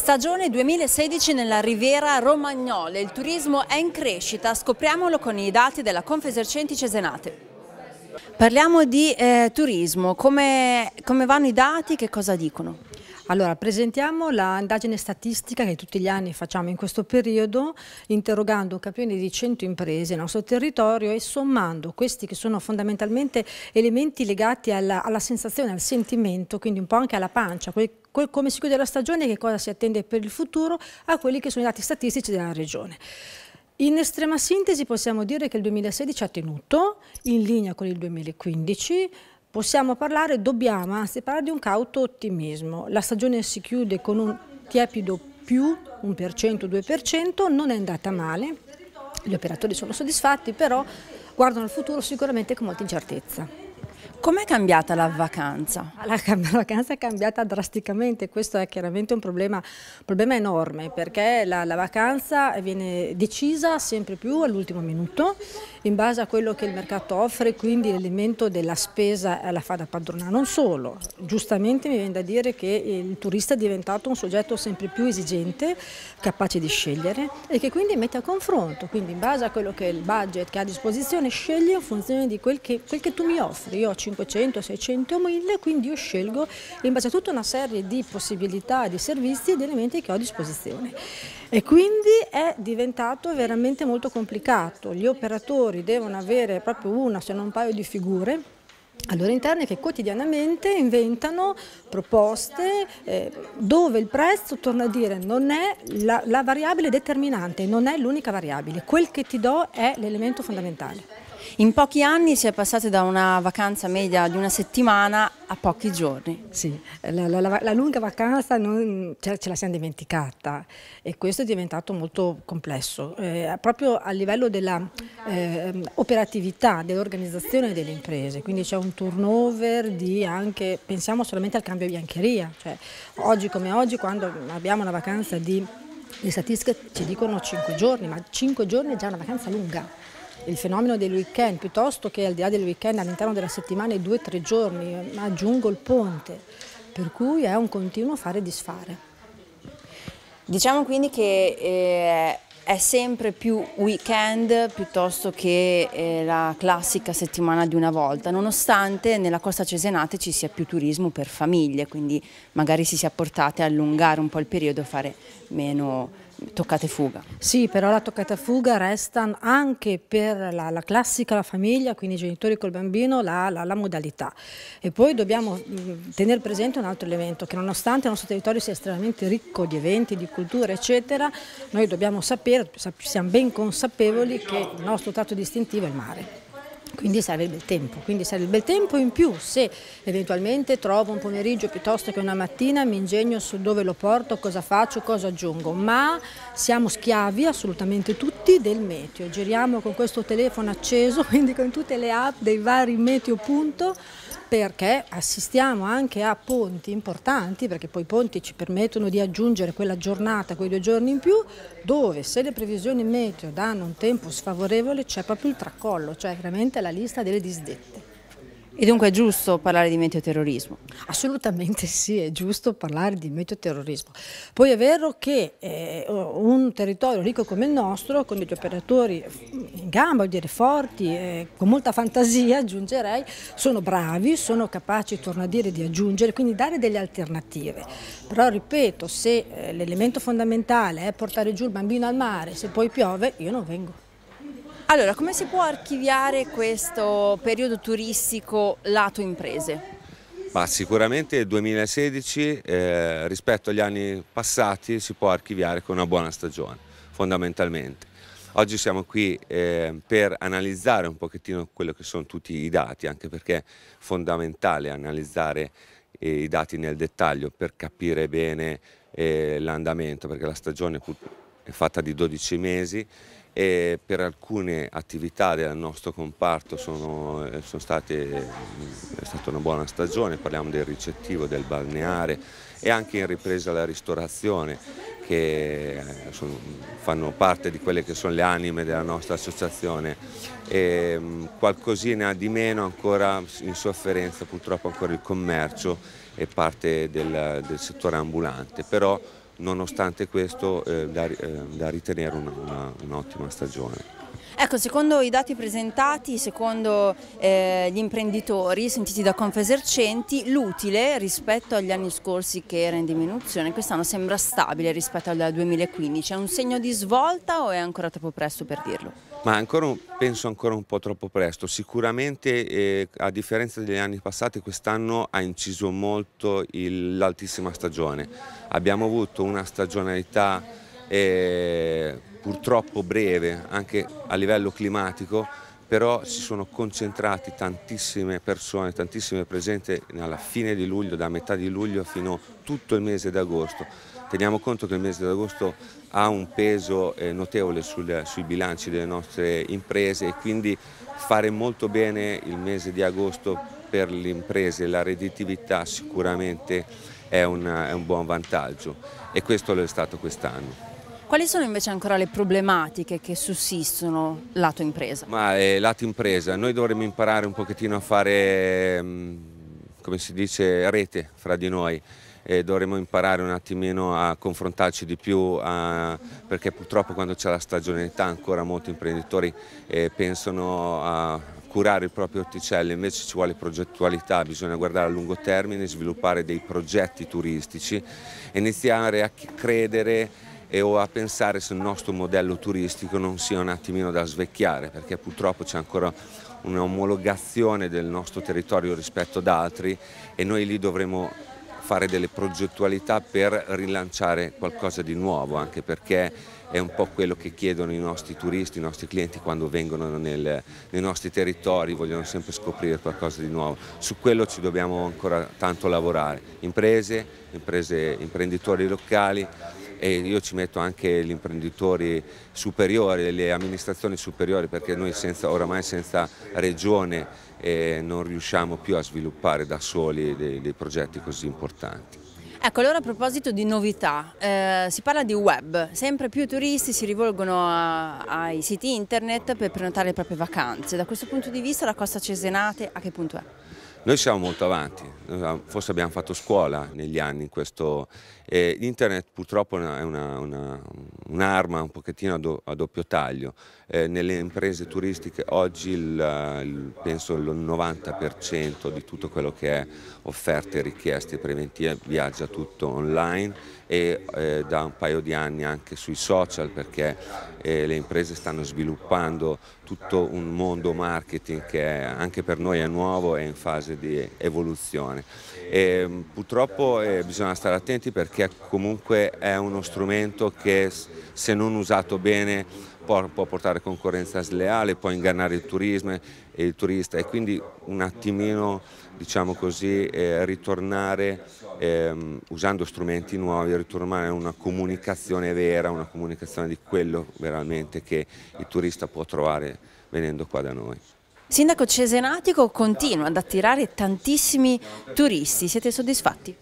Stagione 2016 nella Riviera Romagnola, il turismo è in crescita, scopriamolo con i dati della Confesercenti Cesenate. Parliamo di eh, turismo, come, come vanno i dati, che cosa dicono? Allora, presentiamo l'indagine statistica che tutti gli anni facciamo in questo periodo, interrogando un campione di 100 imprese nel nostro territorio e sommando questi che sono fondamentalmente elementi legati alla, alla sensazione, al sentimento, quindi un po' anche alla pancia, quel, quel, come si chiude la stagione e che cosa si attende per il futuro, a quelli che sono i dati statistici della regione. In estrema sintesi possiamo dire che il 2016 ha tenuto in linea con il 2015, Possiamo parlare, dobbiamo anzi parlare di un cauto ottimismo. La stagione si chiude con un tiepido più 1%, 2%, non è andata male, gli operatori sono soddisfatti, però guardano al futuro sicuramente con molta incertezza. Com'è cambiata la vacanza? Ah, la, la, vacanza è cambiata drasticamente, questo è chiaramente un problema, problema enorme perché la, la, vacanza viene decisa sempre più all'ultimo minuto in base a quello che il mercato offre, quindi l'elemento della spesa eh, la fa da padrona. Non solo, giustamente mi viene da dire che il turista è diventato un soggetto sempre più esigente, capace di scegliere e che quindi mette a confronto, quindi in base a quello che è il budget che ha a disposizione sceglie in funzione di quel che, quel che tu mi offri. Io ho 500, 600, 1000, quindi io scelgo in base a tutta una serie di possibilità, di servizi e di elementi che ho a disposizione. E quindi è diventato veramente molto complicato, gli operatori devono avere proprio una se non un paio di figure al loro interno che quotidianamente inventano proposte eh, dove il prezzo, torna a dire, non è la, la variabile determinante, non è l'unica variabile, quel che ti do è l'elemento fondamentale. In pochi anni si è passati da una vacanza media di una settimana a pochi giorni. Sì, la, la, la, la lunga vacanza non, ce, ce, la siamo dimenticata e questo è diventato molto complesso, eh, proprio a livello dell'operatività, eh, dell'organizzazione delle imprese, quindi c'è un turnover di anche, pensiamo solamente al cambio biancheria, cioè oggi come oggi quando abbiamo una vacanza di, le statistiche ci dicono 5 giorni, ma 5 giorni è già una vacanza lunga il fenomeno del weekend, piuttosto che al di là del weekend all'interno della settimana i due o tre giorni, ma aggiungo il ponte, per cui è un continuo fare e disfare. Diciamo quindi che eh, è sempre più weekend piuttosto che eh, la classica settimana di una volta, nonostante nella costa cesenate ci sia più turismo per famiglie, quindi magari si sia portate a allungare un po' il periodo e fare meno toccate fuga. Sì, però la toccata fuga resta anche per la, la classica la famiglia, quindi i genitori col bambino, la, la, la modalità. E poi dobbiamo mm, tenere presente un altro elemento, che nonostante il nostro territorio sia estremamente ricco di eventi, di culture, eccetera, noi dobbiamo sapere, siamo ben consapevoli che il nostro tratto distintivo è il mare quindi serve il tempo, quindi serve il bel tempo in più se eventualmente trovo un pomeriggio piuttosto che una mattina mi ingegno su dove lo porto, cosa faccio, cosa aggiungo, ma siamo schiavi assolutamente tutti del meteo, giriamo con questo telefono acceso, quindi con tutte le app dei vari meteo punto perché assistiamo anche a ponti importanti, perché poi i ponti ci permettono di aggiungere quella giornata, quei due giorni in più, dove se le previsioni meteo danno un tempo sfavorevole c'è proprio il tracollo, cioè veramente la lista delle disdette. E dunque è giusto parlare di meteoterrorismo? Assolutamente sì, è giusto parlare di meteoterrorismo. Poi è vero che eh, un territorio ricco come il nostro, con degli operatori in gamba, dire forti, eh, con molta fantasia aggiungerei, sono bravi, sono capaci, torno a dire, di aggiungere, quindi dare delle alternative. Però ripeto, se eh, l'elemento fondamentale è portare giù il bambino al mare, se poi piove, io non vengo. Allora, come si può archiviare questo periodo turistico lato imprese? Ma sicuramente il 2016 eh, rispetto agli anni passati si può archiviare con una buona stagione, fondamentalmente. Oggi siamo qui eh, per analizzare un pochettino quello che sono tutti i dati, anche perché è fondamentale analizzare eh, i dati nel dettaglio per capire bene eh, l'andamento, perché la stagione è fatta di 12 mesi e per alcune attività del nostro comparto sono, eh, sono state, è stata una buona stagione, parliamo del ricettivo, del balneare e anche in ripresa la ristorazione che eh, sono, fanno parte di quelle che sono le anime della nostra associazione. E, mm, qualcosina di meno ancora in sofferenza purtroppo ancora il commercio e parte del, del settore ambulante, però nonostante questo eh, da, eh, da, ritenere un'ottima stagione. Ecco, secondo i dati presentati, secondo eh, gli imprenditori sentiti da Confesercenti, l'utile rispetto agli anni scorsi che era in diminuzione, quest'anno sembra stabile rispetto al 2015. È un segno di svolta o è ancora troppo presto per dirlo? Ma ancora, penso ancora un po' troppo presto. Sicuramente, eh, a differenza degli anni passati, quest'anno ha inciso molto l'altissima stagione. Abbiamo avuto una stagionalità... Eh, troppo breve anche a livello climatico, però si sono concentrati tantissime persone, tantissime presenze alla fine di luglio, da metà di luglio fino a tutto il mese d'agosto. Teniamo conto che il mese d'agosto ha un peso eh, notevole sul, sui bilanci delle nostre imprese e quindi fare molto bene il mese di agosto per le imprese, la redditività sicuramente è un, è un buon vantaggio e questo lo è stato quest'anno. Quali sono invece ancora le problematiche che sussistono lato impresa? Ma eh, lato impresa, noi dovremmo imparare un pochettino a fare, mm, come si dice, rete fra di noi. E dovremmo imparare un attimino a confrontarci di più a, perché purtroppo quando c'è la stagionalità ancora molti imprenditori eh, pensano a curare il proprio orticello, invece ci vuole progettualità, bisogna guardare a lungo termine, sviluppare dei progetti turistici e iniziare a credere e o a pensare se il nostro modello turistico non sia un attimino da svecchiare perché purtroppo c'è ancora un'omologazione del nostro territorio rispetto ad altri e noi lì dovremo fare delle progettualità per rilanciare qualcosa di nuovo anche perché è un po' quello che chiedono i nostri turisti, i nostri clienti quando vengono nel, nei nostri territori, vogliono sempre scoprire qualcosa di nuovo. Su quello ci dobbiamo ancora tanto lavorare, imprese, imprese imprenditori locali, e io ci metto anche gli imprenditori superiori, le amministrazioni superiori perché noi senza, oramai senza regione eh, non riusciamo più a sviluppare da soli dei, dei progetti così importanti. Ecco, allora a proposito di novità, eh, si parla di web, sempre più turisti si rivolgono a, ai siti internet per prenotare le proprie vacanze, da questo punto di vista la Costa Cesenate a che punto è? Noi siamo molto avanti, ah, forse abbiamo fatto scuola negli anni in questo. Eh, internet purtroppo è un'arma un pochettino a, do, a doppio taglio. Eh, nelle imprese turistiche oggi il, il, penso il 90% di tutto quello che è offerte e richieste preventive eh, viaggia tutto online e eh, da un paio di anni anche sui social perché eh, le imprese stanno sviluppando tutto un mondo marketing che anche per noi è nuovo e in fase di evoluzione. E, ehm, purtroppo eh, bisogna stare attenti perché comunque è uno strumento che se non usato bene può portare concorrenza sleale, può ingannare il turismo e il turista e quindi un attimino diciamo così, eh, ritornare eh, usando strumenti nuovi, ritornare a una comunicazione vera, una comunicazione di quello veramente che il turista può trovare venendo qua da noi. Sindaco Cesenatico continua ad attirare tantissimi turisti, siete soddisfatti?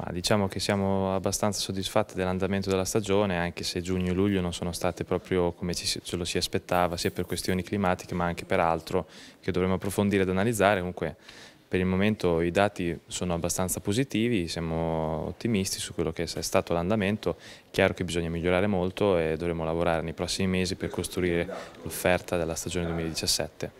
Ma diciamo che siamo abbastanza soddisfatti dell'andamento della stagione, anche se giugno e luglio non sono state proprio come ci, ce lo si aspettava, sia per questioni climatiche ma anche per altro che dovremo approfondire ed analizzare. Comunque per il momento i dati sono abbastanza positivi, siamo ottimisti su quello che è stato l'andamento. Chiaro che bisogna migliorare molto e dovremo lavorare nei prossimi mesi per costruire l'offerta della stagione 2017.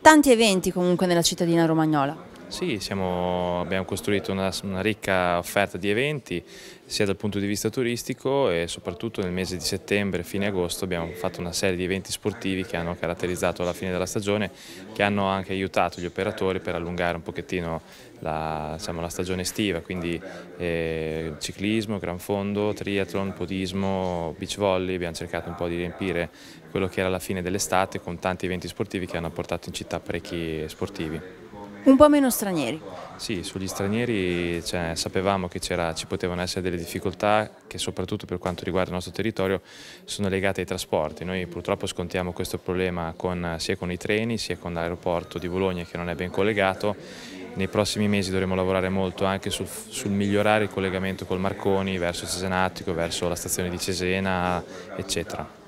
Tanti eventi comunque nella cittadina romagnola. Sì, siamo, abbiamo costruito una, una, ricca offerta di eventi sia dal punto di vista turistico e soprattutto nel mese di settembre, fine agosto abbiamo fatto una serie di eventi sportivi che hanno caratterizzato la fine della stagione, che hanno anche aiutato gli operatori per allungare un pochettino la, diciamo, la stagione estiva, quindi eh, ciclismo, gran fondo, triathlon, podismo, beach volley, abbiamo cercato un po' di riempire quello che era la fine dell'estate con tanti eventi sportivi che hanno portato in città parecchi sportivi. Un po' meno stranieri. Sì, sugli stranieri cioè, sapevamo che ci potevano essere delle difficoltà che soprattutto per quanto riguarda il nostro territorio sono legate ai trasporti. Noi purtroppo scontiamo questo problema con, sia con i treni sia con l'aeroporto di Bologna che non è ben collegato nei prossimi mesi dovremo lavorare molto anche sul, sul, migliorare il collegamento col Marconi verso Cesenatico, verso la stazione di Cesena, eccetera.